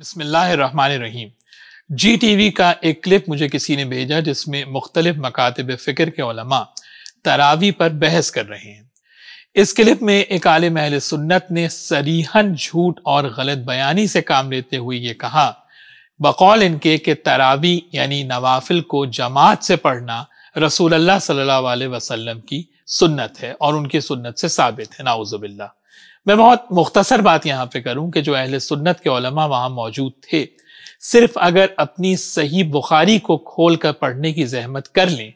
बसमीम G T V का एक क्लिप मुझे किसी ने भेजा जिसमें मुख्तलिफ मकातब फ़िक्र के ओलमा तरावी पर बहस कर रहे हैं इस क्लिप में एक आल महल सुन्नत ने सरीहन झूठ और गलत बयानी से काम लेते हुए ये कहा बकौल इनके कि तरावी यानी नवाफिल को जमात से पढ़ना रसूल अल्लाह सल्लल्लाहु अलैहि वसल्लम की सुन्नत है और उनकी सुन्नत से साबित है नाउजबिल्ला मैं बहुत मुख्तसर बात यहाँ पे करूँ कि जो अहल सुन्नत के उलमा वहाँ मौजूद थे सिर्फ अगर अपनी सही बुखारी को खोल कर पढ़ने की जहमत कर लें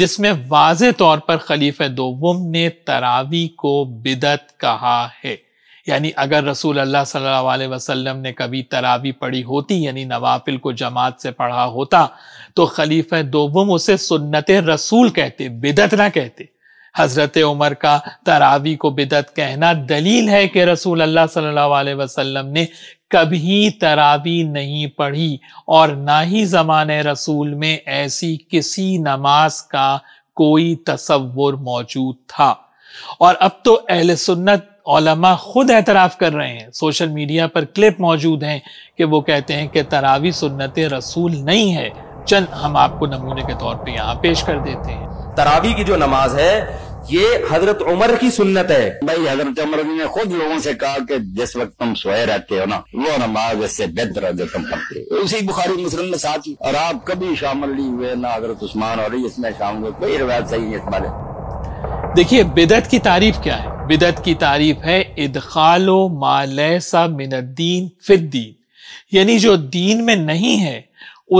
जिसमें वाज तौर पर खलीफ दोवम ने तरावी को बिदत कहा है यानी अगर रसूल अल्लाह सल्लल्लाहु अलैहि वसल्लम ने कभी तरावी पढ़ी होती यानी नवाफिल को जमात से पढ़ा होता तो खलीफ दोवम उसे सुन्नत रसूल कहते बिदत ना कहते हज़रत उमर का तरावी को बिदत कहना दलील है कि रसूल अल्लाह सल्लल्लाहु अलैहि वसल्लम ने कभी तरावी नहीं पढ़ी और ना ही ज़मान रसूल में ऐसी किसी नमाज का कोई तस्वुर मौजूद था और अब तो अहल सुन्नत खुद एतराफ़ कर रहे हैं सोशल मीडिया पर क्लिप मौजूद हैं कि वो कहते हैं कि तरावी सुन्नत रसूल नहीं है चंद हम आपको नमूने के तौर पे यहाँ पेश कर देते हैं तरावी की जो नमाज है ये हजरत उमर की सुन्नत है भाई हजरत उमर ने खुद लोगों से कहा कि जिस वक्त तुम सोए रहते हो ना वो नमाज इससे बेहतर है जो तुम पढ़ते हो उसी बुखारी मुस्लिम में साथ ही और आप कभी शामिल नहीं हुए ना हजरत उस्मान और इसमें शामिल हुए कोई रिवायत सही है इस बारे देखिए बिदत की तारीफ क्या है बिदत की तारीफ है इदखालो मालैसा मिनद्दीन फिद्दीन यानी जो दीन में नहीं है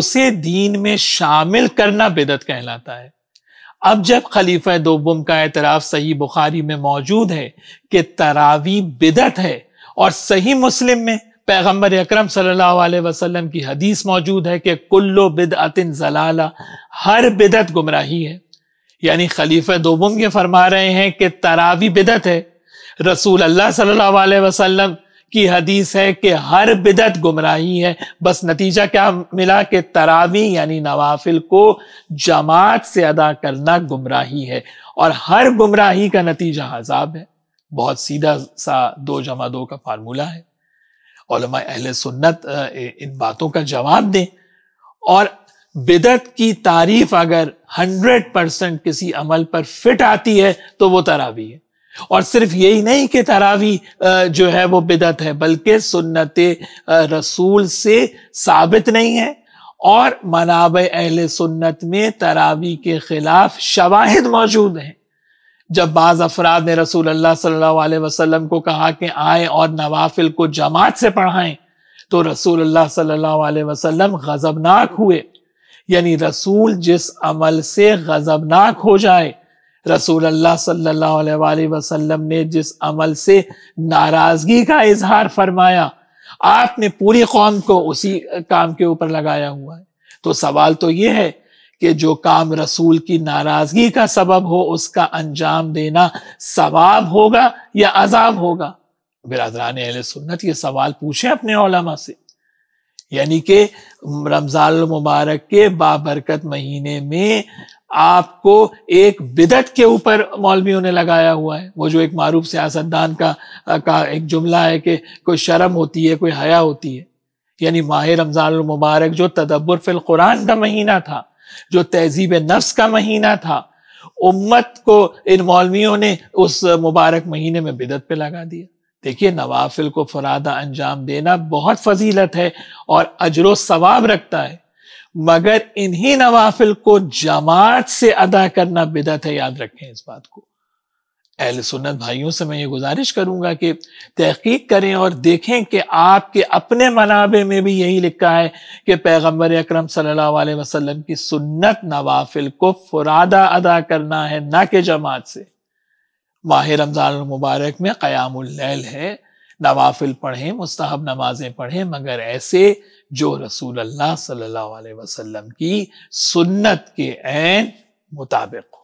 उसे दीन में शामिल करना बिदत कहलाता है अब जब खलीफा दोबम का एतराफ़ सही बुखारी में मौजूद है कि तरावी बिदत है और सही मुस्लिम में पैगम्बर अक्रम वसल्लम की हदीस मौजूद है कि कुल्लो बिदअतिन जलाला हर बिदत गुमराही है यानी खलीफा दोबम ये फरमा रहे हैं कि तरावी बिदत है रसूल अल्लाह सल्लल्लाहु अलैहि वसल्लम की हदीस है कि हर बिदत गुमराही है बस नतीजा क्या मिला कि तरावी यानी नवाफिल को जमात से अदा करना गुमराही है और हर गुमराही का नतीजा अजाब है बहुत सीधा सा दो जमा दो का फार्मूला है अहल सुन्नत इन बातों का जवाब दें और बिदत की तारीफ अगर 100 परसेंट किसी अमल पर फिट आती है तो वो तरावी है और सिर्फ यही नहीं कि तरावी जो है वो बिदत है बल्कि सुन्नत रसूल से साबित नहीं है और मनाब अहल सुन्नत में तरावी के खिलाफ शवाहद मौजूद हैं जब बाज़ अफराद ने रसूल अल्लाह सल्लल्लाहु अलैहि वसल्लम को कहा कि आए और नवाफिल को जमात से पढ़ाएं तो रसूल अल्लाह सल्लल्लाहु अलैहि वसल्लम गज़बनाक हुए यानी रसूल जिस अमल से गज़बनाक हो जाए रसूल अल्लाह सल्लल्लाहु अलैहि वसल्लम ने जिस अमल से नाराज़गी का इजहार फरमाया आपने पूरी कौम को उसी काम के ऊपर लगाया हुआ है तो सवाल तो ये है कि जो काम रसूल की नाराज़गी का सबब हो उसका अंजाम देना सवाब होगा या अजाब होगा बिरादरान अहल सुन्नत ये सवाल पूछें अपने ओलमा से यानी कि रमज़ान मुबारक के बाबरकत महीने में आपको एक बिदत के ऊपर मौलवियों ने लगाया हुआ है वो जो एक मारूफ सियासतदान का का एक जुमला है कि कोई शर्म होती है कोई हया होती है यानी माह रमज़ान मुबारक जो तदब्बर फिल कुरान का महीना था जो तहजीब नफ्स का महीना था उम्मत को इन मौलवियों ने उस मुबारक महीने में बिदत पे लगा दिया देखिए नवाफिल को फरादा अंजाम देना बहुत फजीलत है और अजर सवाब रखता है मगर इन्हीं नवाफिल को जमात से अदा करना बिदत है याद रखें इस बात को अहल सुन्नत भाइयों से मैं ये गुजारिश करूंगा कि तहकीक करें और देखें कि आपके अपने मनाबे में भी यही लिखा है कि पैगम्बर अक्रम वसल्लम की सुन्नत नवाफिल को फुरादा अदा करना है ना कि जमात से माह रमज़ान मुबारक में क्यामल है नवाफिल पढ़ें मुस्तहब नमाजें पढ़ें मगर ऐसे जो रसूल अल्लाह सल्लल्लाहु अलैहि वसल्लम की सुन्नत के मुताबिक हो